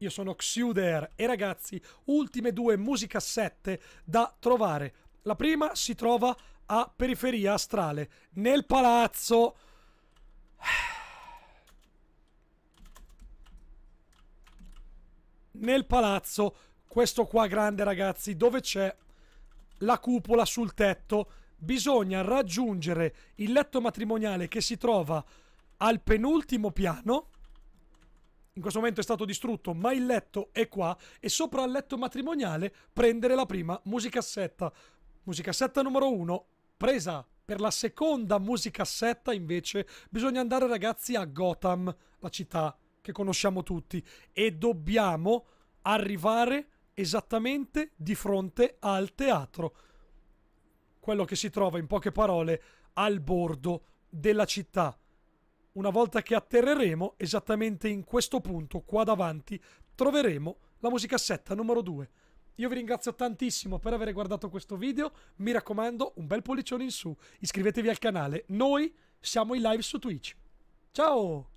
io sono Xuder e ragazzi, ultime due musicassette da trovare. La prima si trova a periferia astrale, nel palazzo... Nel palazzo, questo qua grande ragazzi, dove c'è la cupola sul tetto, bisogna raggiungere il letto matrimoniale che si trova al penultimo piano in questo momento è stato distrutto, ma il letto è qua e sopra al letto matrimoniale prendere la prima musicassetta. Musicassetta numero uno, presa. Per la seconda musicassetta invece bisogna andare ragazzi a Gotham, la città che conosciamo tutti, e dobbiamo arrivare esattamente di fronte al teatro. Quello che si trova in poche parole al bordo della città una volta che atterreremo, esattamente in questo punto, qua davanti, troveremo la musicassetta numero 2. Io vi ringrazio tantissimo per aver guardato questo video, mi raccomando un bel pollicione in su, iscrivetevi al canale, noi siamo in live su Twitch. Ciao!